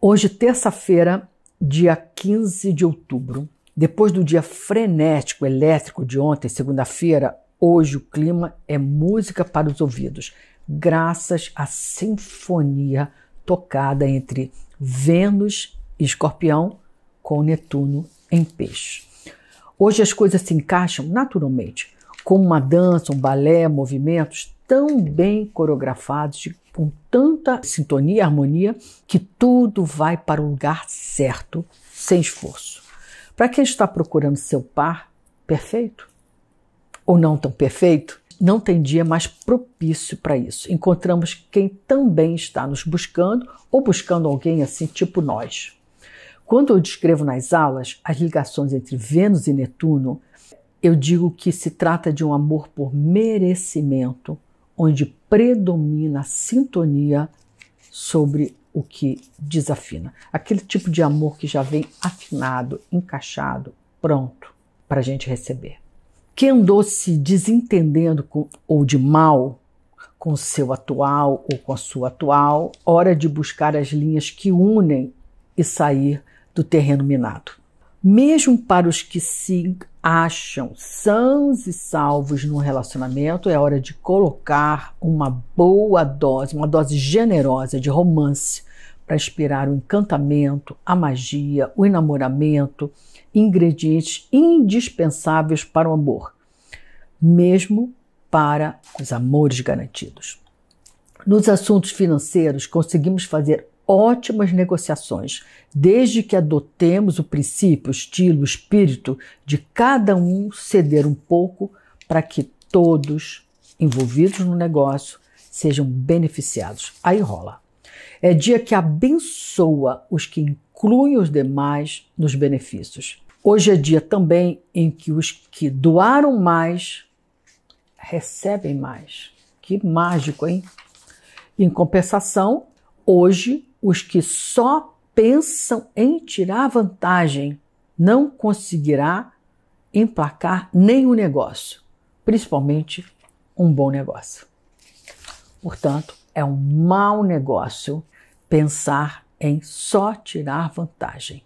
Hoje, terça-feira, dia 15 de outubro. Depois do dia frenético elétrico de ontem, segunda-feira, hoje o clima é música para os ouvidos, graças à sinfonia tocada entre Vênus e Escorpião com Netuno em Peixe. Hoje as coisas se encaixam naturalmente, como uma dança, um balé, movimentos tão bem coreografados, com tanta sintonia e harmonia, que tudo vai para o lugar certo, sem esforço. Para quem está procurando seu par perfeito ou não tão perfeito, não tem dia mais propício para isso. Encontramos quem também está nos buscando ou buscando alguém assim, tipo nós. Quando eu descrevo nas aulas as ligações entre Vênus e Netuno, eu digo que se trata de um amor por merecimento, onde predomina a sintonia sobre o que desafina. Aquele tipo de amor que já vem afinado, encaixado, pronto para a gente receber. Quem andou se desentendendo com, ou de mal com o seu atual ou com a sua atual, hora de buscar as linhas que unem e sair do terreno minado. Mesmo para os que se acham sãos e salvos no relacionamento, é hora de colocar uma boa dose, uma dose generosa de romance para inspirar o encantamento, a magia, o enamoramento, ingredientes indispensáveis para o amor, mesmo para os amores garantidos. Nos assuntos financeiros, conseguimos fazer ótimas negociações, desde que adotemos o princípio, o estilo, o espírito de cada um ceder um pouco para que todos envolvidos no negócio sejam beneficiados. Aí rola. É dia que abençoa os que incluem os demais nos benefícios. Hoje é dia também em que os que doaram mais recebem mais. Que mágico, hein? Em compensação, hoje os que só pensam em tirar vantagem não conseguirá emplacar nenhum negócio, principalmente um bom negócio. Portanto, é um mau negócio pensar em só tirar vantagem.